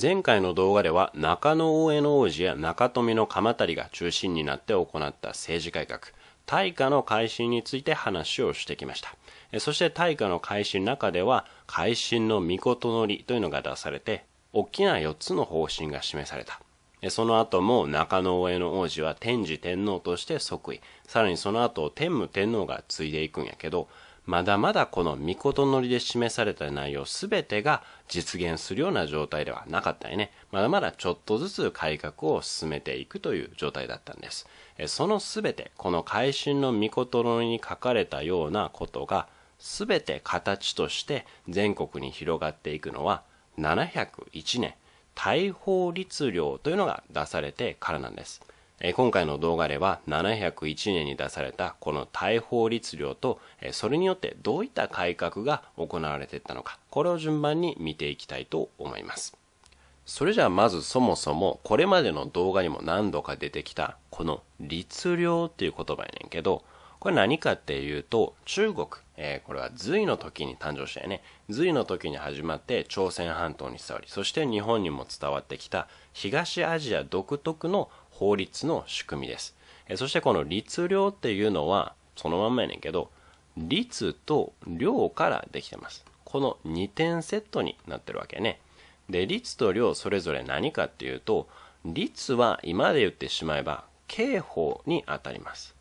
前回の動画では中野大江の王子や中富の鎌足が中心になって行った政治改革、大化の改新について話をしてきました。そして大化の改新の中では、改新の御事のりというのが出されて、大きな4つの方針が示された。その後も中野大江の王子は天智天皇として即位。さらにその後天武天皇が継いでいくんやけど、まだまだこの御事のりで示された内容全てが実現するような状態ではなかったよね。まだまだちょっとずつ改革を進めていくという状態だったんです。その全て、この改新の御事のりに書かれたようなことが全て形として全国に広がっていくのは701年、大法律令というのが出されてからなんです。え今回の動画では701年に出されたこの大法律令と、えそれによってどういった改革が行われていったのか、これを順番に見ていきたいと思います。それじゃあまずそもそもこれまでの動画にも何度か出てきたこの律令っていう言葉やねんけど、これ何かっていうと中国えー、これは隋の時に誕生したよね隋の時に始まって朝鮮半島に伝わりそして日本にも伝わってきた東アジア独特の法律の仕組みです、えー、そしてこの律令っていうのはそのまんまやねんけど律と量からできてますこの2点セットになってるわけねで律と量それぞれ何かっていうと律は今で言ってしまえば刑法にあたります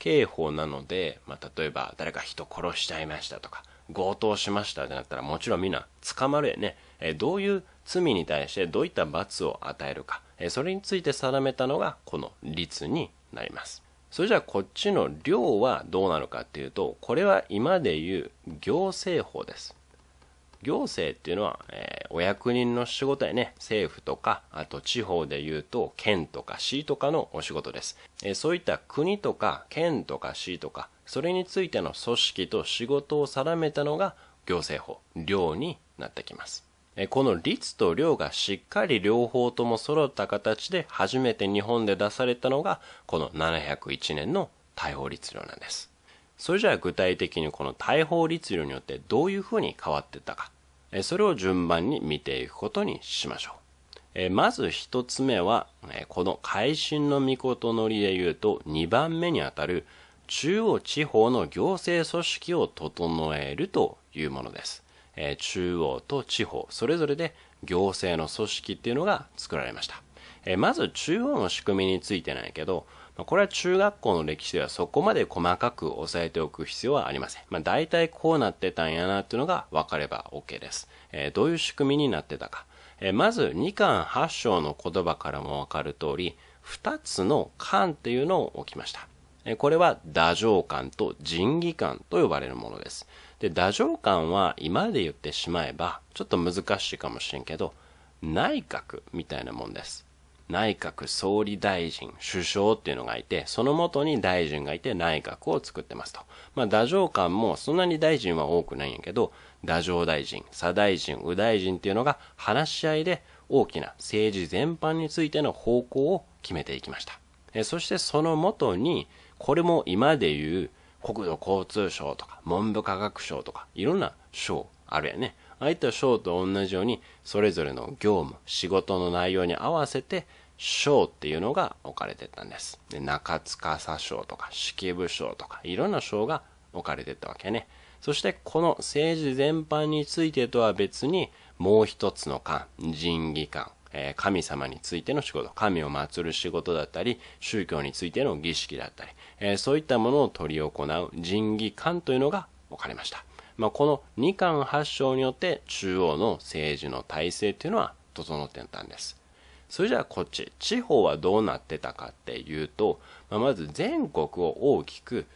刑法なので、まあ、例えば誰か人殺しちゃいましたとか、強盗しましたってなったらもちろんみんな捕まるよね。えどういう罪に対してどういった罰を与えるか、えそれについて定めたのがこの律になります。それじゃあこっちの量はどうなのかっていうと、これは今で言う行政法です。行政っていうのは、えー、お役人の仕事やね、政府とか、あと地方で言うと、県とか市とかのお仕事です。えー、そういった国とか、県とか市とか、それについての組織と仕事を定めたのが、行政法、寮になってきます。この律と寮がしっかり両方とも揃った形で初めて日本で出されたのがこの701年の大法律令なんです。それじゃあ具体的にこの大法律令によってどういうふうに変わっていったかそれを順番に見ていくことにしましょう。まず一つ目は、この会心の御事のりで言うと、二番目にあたる、中央地方の行政組織を整えるというものです。中央と地方、それぞれで行政の組織っていうのが作られました。まず中央の仕組みについてなんやけど、これは中学校の歴史ではそこまで細かく押さえておく必要はありません。まあ、大体こうなってたんやなっていうのが分かれば OK です。えー、どういう仕組みになってたか。えー、まず、2巻8章の言葉からも分かる通り、2つの巻っていうのを置きました。えー、これは、打上巻と仁義巻と呼ばれるものです。で、打上巻は今で言ってしまえば、ちょっと難しいかもしれんけど、内閣みたいなもんです。内閣総理大臣、首相っていうのがいて、そのもとに大臣がいて内閣を作ってますと。まあ、太政官もそんなに大臣は多くないんやけど、太政大臣、左大臣、右大臣っていうのが話し合いで大きな政治全般についての方向を決めていきました。えそしてそのもとに、これも今でいう国土交通省とか文部科学省とか、いろんな省あるやね。ああいった章と同じように、それぞれの業務、仕事の内容に合わせて、章っていうのが置かれてたんです。で中司章とか、式部章とか、いろんな章が置かれてたわけね。そして、この政治全般についてとは別に、もう一つの官、仁義官、え神様についての仕事、神を祀る仕事だったり、宗教についての儀式だったり、えそういったものを執り行う仁義官というのが置かれました。まあ、この二巻発祥によって中央の政治の体制というのは整ってたんです。それじゃあこっち、地方はどうなってたかっていうと、まあ、まず全国を大きく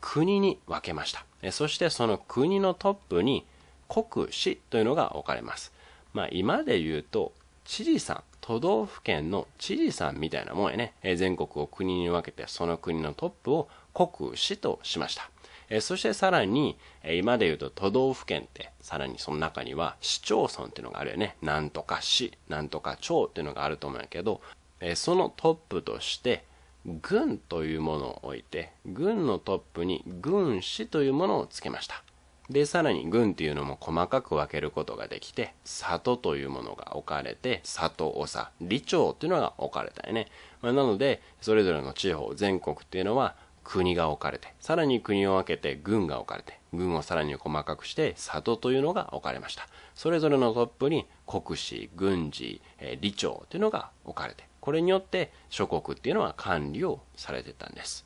国に分けました。そしてその国のトップに国士というのが置かれます。まあ、今で言うと知事さん、都道府県の知事さんみたいなもんやね、全国を国に分けてその国のトップを国士としました。えそしてさらに、え今で言うと都道府県って、さらにその中には市町村っていうのがあるよね。なんとか市、なんとか町っていうのがあると思うんやけど、えそのトップとして、軍というものを置いて、軍のトップに軍師というものをつけました。で、さらに軍っていうのも細かく分けることができて、里というものが置かれて、里、長、里長っていうのが置かれたよね。まあ、なので、それぞれの地方、全国っていうのは、国が置かれてさらに国を分けて軍が置かれて軍をさらに細かくして里というのが置かれましたそれぞれのトップに国士、軍事理長というのが置かれてこれによって諸国っていうのは管理をされてたんです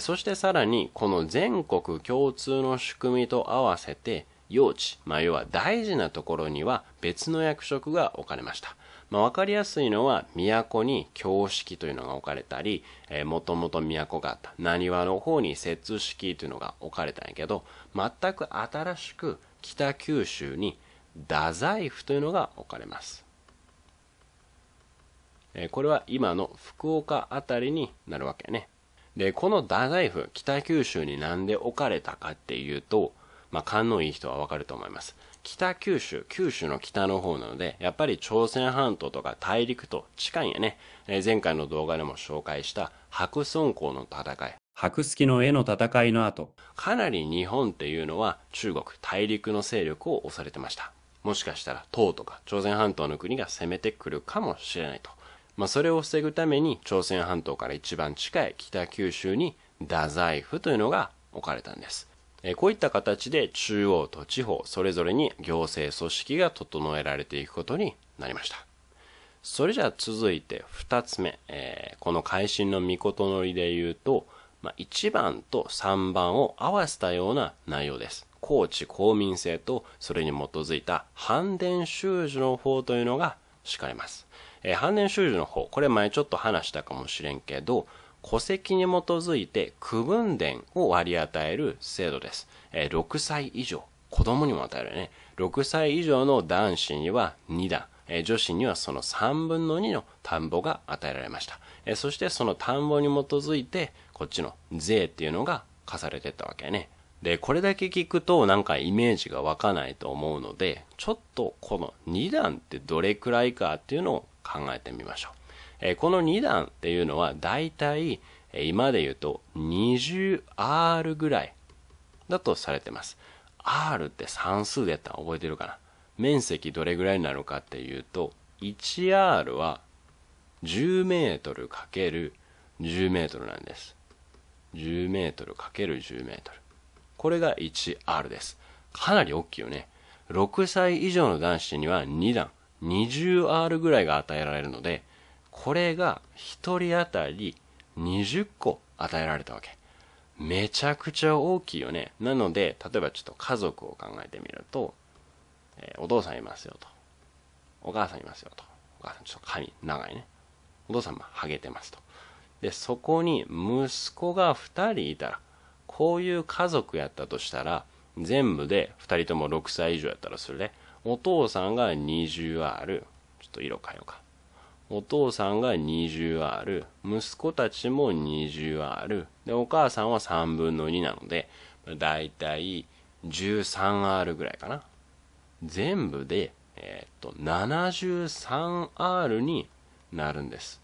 そしてさらにこの全国共通の仕組みと合わせて用地、まあ、要は大事なところには別の役職が置かれましたまあ、分かりやすいのは都に京式というのが置かれたりもともと都があった浪速の方に摂式というのが置かれたんやけど全く新しく北九州に太宰府というのが置かれますこれは今の福岡辺りになるわけねでこの太宰府北九州に何で置かれたかっていうとまあ、勘のいい人はわかると思います。北九州、九州の北の方なので、やっぱり朝鮮半島とか大陸と近いんやね。えー、前回の動画でも紹介した白村江の戦い。白月の絵の戦いの後。かなり日本っていうのは中国、大陸の勢力を押されてました。もしかしたら唐とか朝鮮半島の国が攻めてくるかもしれないと。まあ、それを防ぐために朝鮮半島から一番近い北九州に太宰府というのが置かれたんです。えこういった形で中央と地方それぞれに行政組織が整えられていくことになりました。それじゃあ続いて2つ目、えー、この会心の御事のりで言うと、まあ、1番と3番を合わせたような内容です。高知公民制とそれに基づいた反伝修士の方というのが敷かれます。えー、反伝修士の方、これ前ちょっと話したかもしれんけど、戸籍に基づいて区分伝を割り与える制度です。えー、6歳以上、子供にも与えるね。6歳以上の男子には2段、えー、女子にはその3分の2の田んぼが与えられました。えー、そしてその田んぼに基づいて、こっちの税っていうのが課されてったわけね。で、これだけ聞くとなんかイメージが湧かないと思うので、ちょっとこの2段ってどれくらいかっていうのを考えてみましょう。えこの2段っていうのは大体、え今で言うと 20R ぐらいだとされてます。R って算数でやったら覚えてるかな面積どれぐらいになるかっていうと 1R は 10m×10m なんです 10m×10m これが 1R ですかなり大きいよね6歳以上の男子には2段 20R ぐらいが与えられるのでこれが1人当たり20個与えられたわけ。めちゃくちゃ大きいよね。なので、例えばちょっと家族を考えてみると、えー、お父さんいますよと。お母さんいますよと。お母さんちょっと髪長いね。お父さんもハゲてますと。で、そこに息子が2人いたら、こういう家族やったとしたら、全部で2人とも6歳以上やったらするね。お父さんが20 r ちょっと色変えようか。お父さんが20 R、息子たちも20 R、で、お母さんは3分の2なので、だいたい 13R ぐらいかな。全部で、えー、っと、73R になるんです。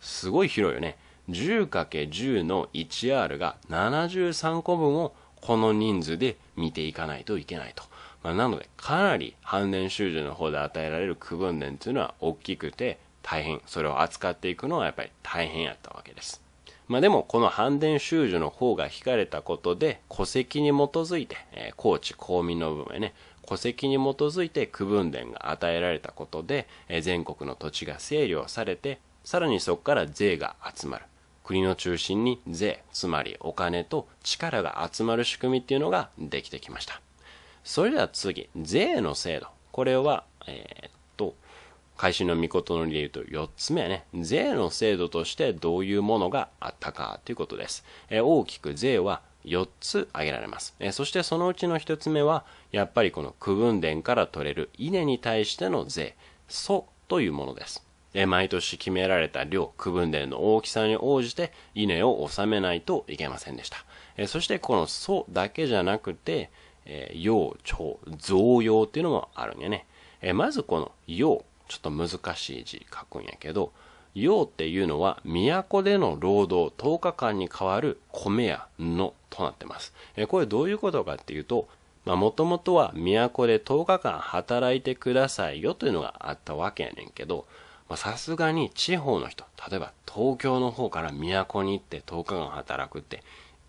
すごい広いよね。10×10 の 1R が73個分をこの人数で見ていかないといけないと。まあ、なので、かなり反年収中の方で与えられる区分年というのは大きくて、大変、それを扱っていくのはやっぱり大変やったわけです。まあでも、この反伝修儒の方が引かれたことで、戸籍に基づいて、えー、高知公民の部分ね、戸籍に基づいて区分田が与えられたことで、えー、全国の土地が整理をされて、さらにそこから税が集まる。国の中心に税、つまりお金と力が集まる仕組みっていうのができてきました。それでは次、税の制度。これは、えー、っと、会心の御事の理で言うと4つ目ね、税の制度としてどういうものがあったかということです。え大きく税は4つ挙げられます。えそしてそのうちの1つ目は、やっぱりこの区分田から取れる稲に対しての税、祖というものです。え毎年決められた量、区分田の大きさに応じて稲を納めないといけませんでした。えそしてこの祖だけじゃなくて、えー、用、増用っていうのもあるんやね。えまずこの用、ちょっと難しい字書くんやけど、用っていうのは都での労働10日間に代わる米やのとなってます。えこれどういうことかっていうと、まあ、もともとは都で10日間働いてくださいよというのがあったわけやねんけど、さすがに地方の人、例えば東京の方から都に行って10日間働くって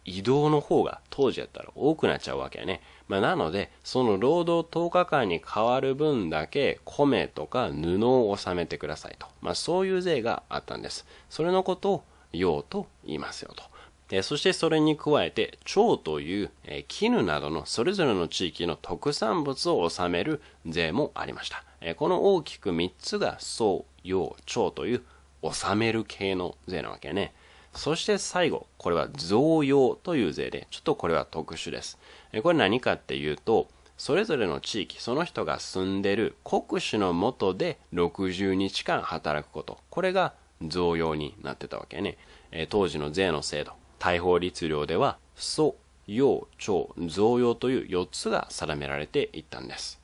移動の方が当時やったら多くなっちゃうわけやね。まあ、なので、その労働10日間に変わる分だけ米とか布を納めてくださいと。まあ、そういう税があったんです。それのことを用と言いますよと。えそしてそれに加えて、蝶という、え絹などのそれぞれの地域の特産物を納める税もありました。えこの大きく3つが、宋、用、蝶という納める系の税なわけね。そして最後、これは贈与という税で、ちょっとこれは特殊です。これ何かっていうと、それぞれの地域、その人が住んでる国主のもとで60日間働くこと。これが贈与になってたわけね。え当時の税の制度、大法律令では、素、要、長、贈与という4つが定められていったんです。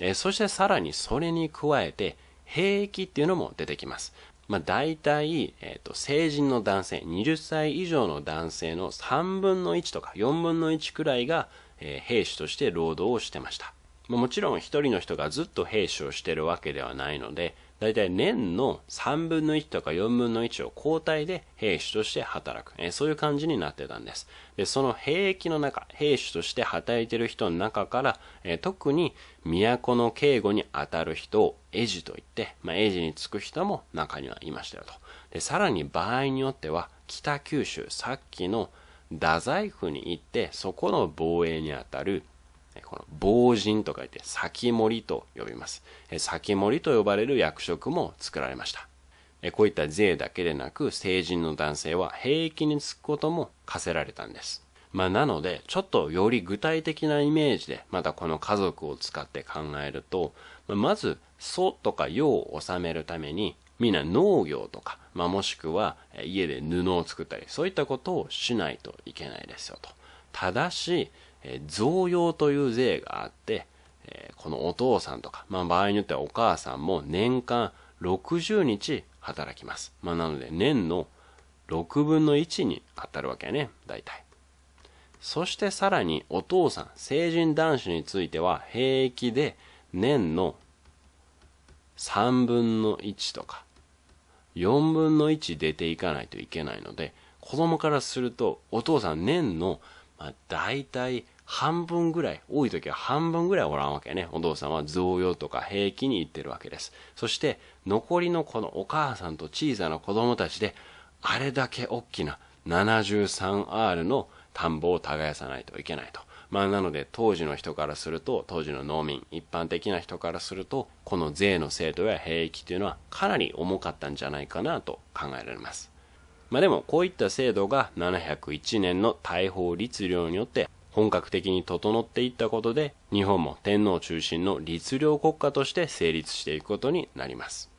えそしてさらにそれに加えて、兵役っていうのも出てきます。まあ、大体、えっ、ー、と、成人の男性、20歳以上の男性の3分の1とか4分の1くらいが、えー、兵士として労働をしてました。まあ、もちろん一人の人がずっと兵士をしてるわけではないので、大体年の3分の1とか4分の1を交代で兵士として働く、えー、そういう感じになってたんです。で、その兵役の中、兵士として働いてる人の中から、えー、特に都の警護に当たる人をエジと言って、まあ、エジにつく人も中にはいましたよと。で、さらに場合によっては、北九州、さっきの太宰府に行って、そこの防衛に当たるこの防塵と書いて先盛りと呼びます。先盛りと呼ばれる役職も作られました。こういった税だけでなく成人の男性は兵役に就くことも課せられたんです。まあ、なので、ちょっとより具体的なイメージで、またこの家族を使って考えると、まず、祖とか用を収めるために、みんな農業とか、まあ、もしくは家で布を作ったり、そういったことをしないといけないですよと。ただし、えー、贈与という税があって、えー、このお父さんとか、まあ、場合によってはお母さんも年間60日働きます。まあ、なので年の6分の1に当たるわけやね、大体。そしてさらにお父さん、成人男子については平気で年の3分の1とか4分の1出ていかないといけないので、子供からするとお父さん年の、まあ、大体半分ぐらい、多い時は半分ぐらいおらんわけね。お父さんは贈与とか平気に行ってるわけです。そして、残りのこのお母さんと小さな子供たちで、あれだけ大きな 73R の田んぼを耕さないといけないと。まあなので当時の人からすると、当時の農民、一般的な人からすると、この税の制度や兵役というのはかなり重かったんじゃないかなと考えられます。まあでもこういった制度が701年の大法律令によって本格的に整っていったことで、日本も天皇中心の律令国家として成立していくことになります。